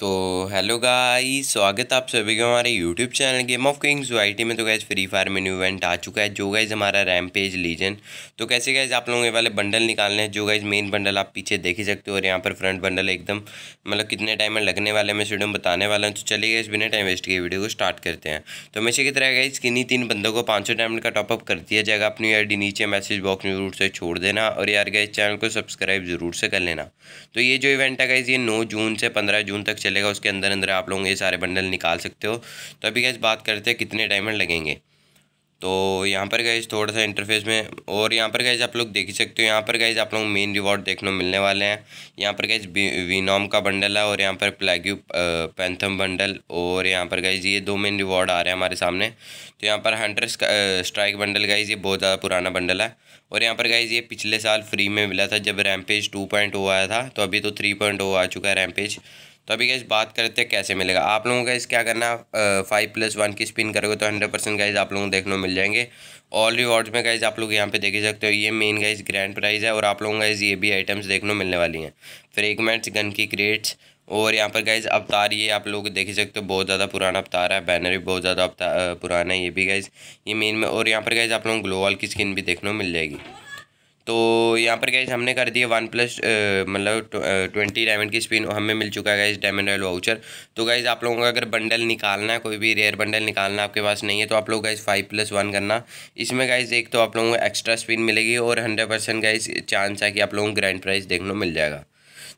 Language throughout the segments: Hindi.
तो हेलो गाई स्वागत आप सभी के हमारे YouTube channel game of kings Y में तो गैस फ्री फायर में न्यू इवेंट आ चुका है जो गैज हमारा रैम पेज लीजन तो कैसे गैज आप लोगों के वाले बंडल निकालने हैं जो गैज मेन बंडल आप पीछे देख ही सकते हो और यहाँ पर फ्रंट बंडल एकदम मतलब कितने टाइम में लगने वाले मैं स्टूडियो बताने वाला हूँ तो चलिए गए बिना टाइम वेस्ट किए वीडियो को स्टार्ट करते हैं तो हमेशा की तरह गई किन्हीं तीन बंदों को पाँच डायमंड का टॉपअप कर दिया जाएगा अपनी आई नीचे मैसेज बॉक्स में जरूर से छोड़ देना और यार गए चैनल को सब्सक्राइब जरूर से कर लेना तो ये जो इवेंट है गैज ये नौ जून से पंद्रह जून तक चलेगा उसके अंदर अंदर आप लोग ये सारे बंडल निकाल सकते हो तो अभी गैस बात करते हैं कितने डायमंड लगेंगे तो यहाँ पर गैस थोड़ा सा इंटरफेस में और यहाँ पर गैस आप लोग देख ही सकते हो यहाँ पर गैस आप लोग मेन रिवॉर्ड देखने मिलने वाले हैं यहाँ पर गैस वीनॉम का बंडल है और यहाँ पर प्लेग्यू पैंथम बंडल और यहाँ पर गैस ये दो मेन रिवॉर्ड आ रहे हैं हमारे सामने तो यहाँ पर हंटर स्ट्राइक बंडल गैस ये बहुत ज़्यादा पुराना बंडल है और यहाँ पर गैस ये पिछले साल फ्री में मिला था जब रैम्पेज टू oh आया था तो अभी तो थ्री oh आ चुका है रैम्पेज तो अभी गैस बात करते हैं कैसे मिलेगा आप लोगों का इस क्या करना फाइव प्लस वन की स्पिन करोगे तो हंड्रेड परसेंट गाइज आप लोगों को देखने को मिल जाएंगे ऑल रिवॉर्ड्स में गाइज आप लोग यहाँ पे देख सकते हो ये मेन गाइज ग्रैंड प्राइज है और आप लोगों का ये भी आइटम्स देखने को मिलने वाली हैं फ्रेगमेंट्स गन की क्रेट्स और यहाँ पर गाइज अवतार ये आप लोग देख ही सकते हो बहुत ज़्यादा पुराना अवतार है बैनर भी बहुत ज़्यादा पुराना है ये भी गाइज ये मेन में और यहाँ पर गाइज आप लोगों को ग्लोवल की स्किन भी देखने को मिल जाएगी तो यहाँ पर गैस हमने कर दिया वन प्लस मतलब ट्वेंटी डायमंड की स्पिन हमें मिल चुका है गैस डायमंड रॉयल वाउचर तो गैस आप लोगों का अगर बंडल निकालना है कोई भी रेयर बंडल निकालना आपके पास नहीं है तो आप लोग गैस फाइव प्लस वन करना इसमें गैस एक तो आप लोगों को एक्स्ट्रा स्पिन मिलेगी और हंड्रेड परसेंट गैस चांस है कि आप लोगों को ग्रैंड प्राइज देखने को मिल जाएगा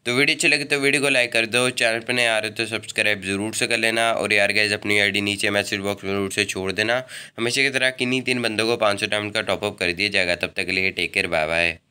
तो वीडियो अच्छी लगी तो वीडियो को लाइक कर दो चैनल पर नहीं आ रहे तो सब्सक्राइब ज़रूर से कर लेना और यार गैस अपनी आईडी नीचे मैसेज बॉक्स में जरूर से छोड़ देना हमेशा की तरह किन्हीं तीन बंदों को पाँच सौ का टॉपअप कर दिया जाएगा तब तक के लिए टेक केयर बाय बाय